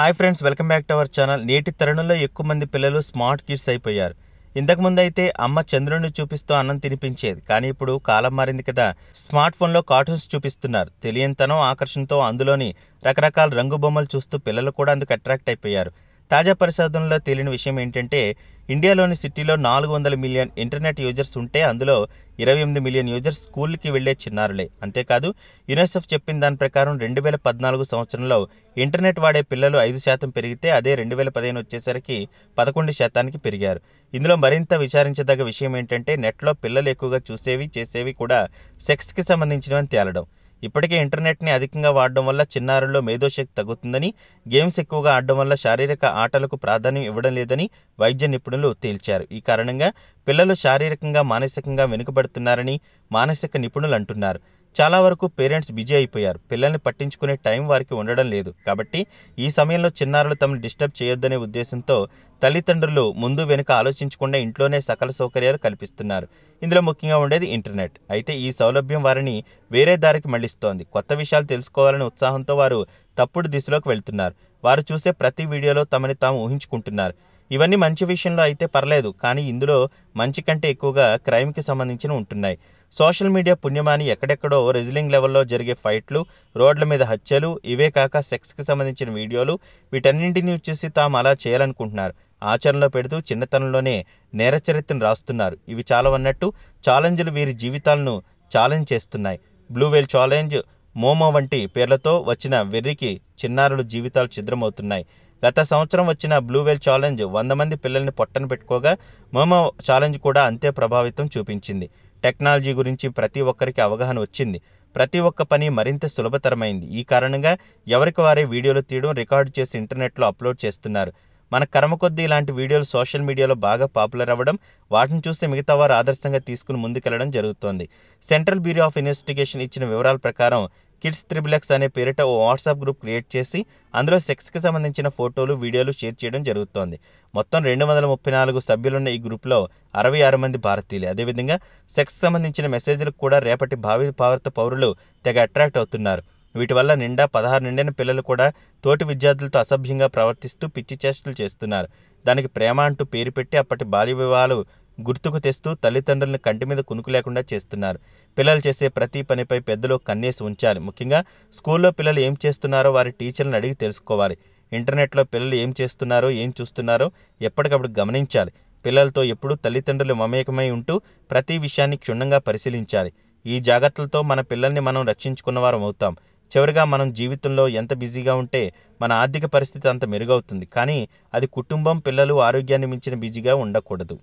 hi friends welcome back to our channel నేటి తరుణంలో ఎక్కువ మంది పిల్లలు స్మార్ట్ కిడ్స్ అయిపోయారు ఇంతకుముందు అయితే అమ్మ చంద్రుడిని చూపిస్తూ అన్నం తినిపించేది కానీ ఇప్పుడు కాలం మారింది కదా స్మార్ట్ ఫోన్లో కార్టూన్స్ చూపిస్తున్నారు తెలియంతనం ఆకర్షణతో అందులోని రకరకాల రంగు బొమ్మలు చూస్తూ పిల్లలు కూడా అందుకు అట్రాక్ట్ అయిపోయారు తాజా పరిశోధనలో తేలిన విషయం ఏంటంటే ఇండియాలోని సిటీలో నాలుగు వందల మిలియన్ ఇంటర్నెట్ యూజర్స్ ఉంటే అందులో ఇరవై ఎనిమిది మిలియన్ యూజర్స్ స్కూల్కి వెళ్లే చిన్నారులే అంతేకాదు యునిసెఫ్ చెప్పిన దాని ప్రకారం రెండు వేల పద్నాలుగు సంవత్సరంలో ఇంటర్నెట్ వాడే పిల్లలు ఐదు శాతం పెరిగితే అదే రెండు వేల పదిహేను వచ్చేసరికి పదకొండు శాతానికి పెరిగారు ఇందులో మరింత విచారించదగ్గ విషయం ఏంటంటే నెట్లో పిల్లలు ఎక్కువగా చూసేవి చేసేవి కూడా సెక్స్కి సంబంధించినవని తేలడం ఇప్పటికే ఇంటర్నెట్ని అధికంగా వాడడం వల్ల చిన్నారుల్లో మేధోశక్తి తగ్గుతుందని గేమ్స్ ఎక్కువగా ఆడడం వల్ల శారీరక ఆటలకు ప్రాధాన్యం ఇవ్వడం లేదని వైద్య నిపుణులు తేల్చారు ఈ కారణంగా పిల్లలు శారీరకంగా మానసికంగా వెనుకబడుతున్నారని మానసిక నిపుణులు అంటున్నారు చాలా వరకు పేరెంట్స్ బిజీ అయిపోయారు పిల్లల్ని పట్టించుకునే టైం వారికి ఉండడం లేదు కాబట్టి ఈ సమయంలో చిన్నారులు తమను డిస్టర్బ్ చేయొద్దనే ఉద్దేశంతో తల్లిదండ్రులు ముందు వెనుక ఆలోచించకుండా ఇంట్లోనే సకల సౌకర్యాలు కల్పిస్తున్నారు ఇందులో ముఖ్యంగా ఉండేది ఇంటర్నెట్ అయితే ఈ సౌలభ్యం వారిని వేరే దారికి మళ్లిస్తోంది కొత్త విషయాలు తెలుసుకోవాలనే ఉత్సాహంతో వారు తప్పుడు దిశలోకి వెళ్తున్నారు వారు చూసే ప్రతి వీడియోలో తమని తాము ఊహించుకుంటున్నారు ఇవన్నీ మంచి విషయంలో అయితే పర్లేదు కానీ ఇందులో మంచి కంటే ఎక్కువగా క్రైమ్కి సంబంధించిన ఉంటున్నాయి సోషల్ మీడియా పుణ్యమాని ఎక్కడెక్కడో రెజిలింగ్ లెవెల్లో జరిగే ఫైట్లు రోడ్ల మీద హత్యలు ఇవే కాక సెక్స్కి సంబంధించిన వీడియోలు వీటన్నింటినీ చూసి తాము అలా చేయాలనుకుంటున్నారు ఆచరణలో పెడుతూ చిన్నతనంలోనే నేర చరిత్రను రాస్తున్నారు ఇవి చాలా ఉన్నట్టు ఛాలెంజ్లు వీరి జీవితాలను ఛాలెంజ్ చేస్తున్నాయి బ్లూవేల్ ఛాలెంజ్ మోమో వంటి పేర్లతో వచ్చిన వెర్రికి చిన్నారుల జీవితాలు ఛిద్రమవుతున్నాయి గత సంవత్సరం వచ్చిన బ్లూవెల్ ఛాలెంజ్ వంద మంది పిల్లల్ని పొట్టన పెట్టుకోగా మోమో ఛాలెంజ్ కూడా అంతే ప్రభావితం చూపించింది టెక్నాలజీ గురించి ప్రతి ఒక్కరికి అవగాహన వచ్చింది ప్రతి ఒక్క పని మరింత సులభతరమైంది ఈ కారణంగా ఎవరికి వారే వీడియోలు తీయడం రికార్డు చేసి ఇంటర్నెట్లో అప్లోడ్ చేస్తున్నారు మన కర్మ కొద్దీ ఇలాంటి వీడియోలు సోషల్ మీడియాలో బాగా పాపులర్ అవ్వడం వాటిని చూస్తే మిగతా వారు ఆదర్శంగా తీసుకుని ముందుకెళ్లడం జరుగుతోంది సెంట్రల్ బ్యూరో ఆఫ్ ఇన్వెస్టిగేషన్ ఇచ్చిన వివరాల ప్రకారం కిడ్స్ ఎక్స్ అనే పేరిట ఓ వాట్సాప్ గ్రూప్ క్రియేట్ చేసి అందులో సెక్స్కి సంబంధించిన ఫోటోలు వీడియోలు షేర్ చేయడం జరుగుతోంది మొత్తం రెండు వందల ముప్పై నాలుగు సభ్యులున్న ఈ గ్రూప్లో అరవై ఆరు మంది భారతీయులు అదేవిధంగా సెక్స్ సంబంధించిన మెసేజ్లకు కూడా రేపటి భావి భారత పౌరులు తెగ అట్రాక్ట్ అవుతున్నారు వీటి వల్ల నిండా పదహారు నిండిన పిల్లలు కూడా తోటి విద్యార్థులతో అసభ్యంగా ప్రవర్తిస్తూ పిచ్చి చేష్టలు చేస్తున్నారు దానికి ప్రేమ అంటూ పేరు పెట్టి అప్పటి బాల్య వివాహాలు గుర్తుకు తెస్తూ తల్లిదండ్రులను కంటి మీద కునుకు లేకుండా చేస్తున్నారు పిల్లలు చేసే ప్రతి పనిపై పెద్దలు కన్నేసి ఉంచాలి ముఖ్యంగా స్కూల్లో పిల్లలు ఏం చేస్తున్నారో వారి టీచర్లను అడిగి తెలుసుకోవాలి ఇంటర్నెట్లో పిల్లలు ఏం చేస్తున్నారో ఏం చూస్తున్నారో ఎప్పటికప్పుడు గమనించాలి పిల్లలతో ఎప్పుడూ తల్లిదండ్రులు మమేకమై ఉంటూ ప్రతి విషయాన్ని క్షుణ్ణంగా పరిశీలించాలి ఈ జాగ్రత్తలతో మన పిల్లల్ని మనం రక్షించుకున్నవారం అవుతాం చివరిగా మనం జీవితంలో ఎంత బిజీగా ఉంటే మన ఆర్థిక పరిస్థితి అంత మెరుగవుతుంది కానీ అది కుటుంబం పిల్లలు ఆరోగ్యాన్ని మించిన బిజీగా ఉండకూడదు